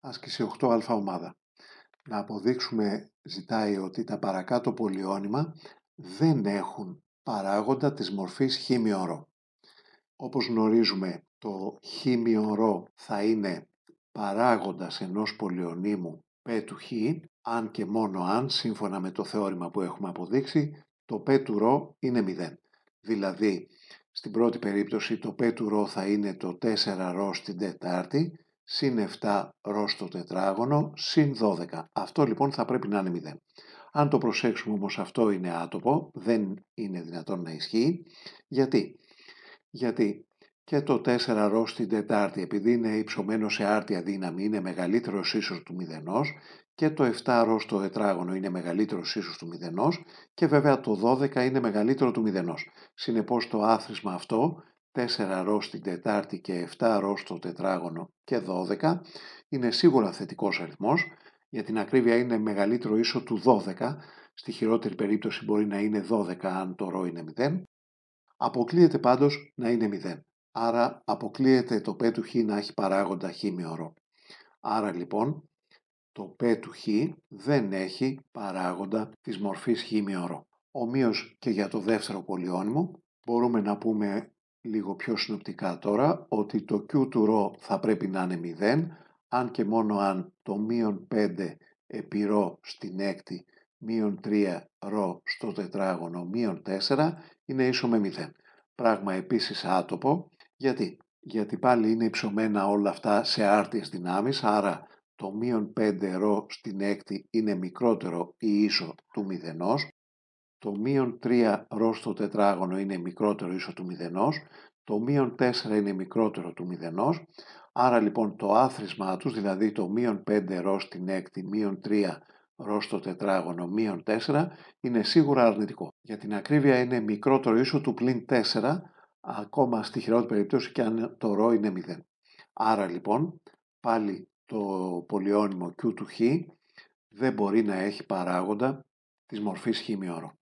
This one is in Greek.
άσκηση 8α ομάδα. Να αποδείξουμε, ζητάει, ότι τα παρακάτω πολυόνυμα δεν έχουν παράγοντα της μορφής χήμιορο. Όπως γνωρίζουμε, το χήμιορο θα είναι παράγοντας ενός πολυονύμου π του χ, αν και μόνο αν, σύμφωνα με το θεώρημα που έχουμε αποδείξει, το π ρο είναι 0. Δηλαδή, στην πρώτη περίπτωση το π του ρο θα είναι το 4 ρο στην τετάρτη, συν 7 ρος στο τετράγωνο, συν 12. Αυτό λοιπόν θα πρέπει να είναι 0. Αν το προσέξουμε όμως αυτό είναι άτομο, δεν είναι δυνατόν να ισχύει. Γιατί? Γιατί και το 4 ρος στην τετάρτη, επειδή είναι υψωμένος σε άρτια δύναμη, είναι μεγαλύτερος ίσως του 0. και το 7 ρος στο τετράγωνο είναι μεγαλύτερος ίσως του 0. και βέβαια το 12 είναι μεγαλύτερο του 0. Συνεπώς το άθροισμα αυτό 4 ρο στην Τετάρτη και 7 ρο στο τετράγωνο και 12 είναι σίγουρα θετικός αριθμός, για την ακρίβεια είναι μεγαλύτερο ίσο του 12, στη χειρότερη περίπτωση μπορεί να είναι 12 αν το ρο είναι 0, αποκλείεται πάντως να είναι 0. Άρα αποκλείεται το π του χ να έχει παράγοντα χ με Άρα λοιπόν το π του χ δεν έχει παράγοντα της μορφής χ με ρο. Ομοίως και για το δεύτερο πολυόνιμο μπορούμε να πούμε λίγο πιο συνοπτικά τώρα ότι το Q του ρο θα πρέπει να είναι 0 αν και μόνο αν το μείον 5 επί ρο στην έκτη μείον 3 ρο στο τετράγωνο μείον 4 είναι ίσο με 0. Πράγμα επίσης άτοπο γιατί, γιατί πάλι είναι υψωμένα όλα αυτά σε άρτιες δυνάμεις άρα το μείον 5 ρο στην έκτη είναι μικρότερο ή ίσο του μηδενός το μείον 3 ρος στο τετράγωνο είναι μικρότερο ίσο του μηδενός, το μείον 4 είναι μικρότερο του μηδενός. άρα λοιπόν το άθροισμά τους, δηλαδή το μείον 5 ρος στην έκτη, μείον 3 ρος στο τετράγωνο, μείον 4, είναι σίγουρα αρνητικό. Για την ακρίβεια είναι μικρότερο ίσο του πλην 4, ακόμα στη χειρότερη περίπτωση και αν το ρο είναι 0. Άρα λοιπόν πάλι το πολυώνυμο Q του Χ δεν μπορεί να έχει παράγοντα της μορφής χημιώρο.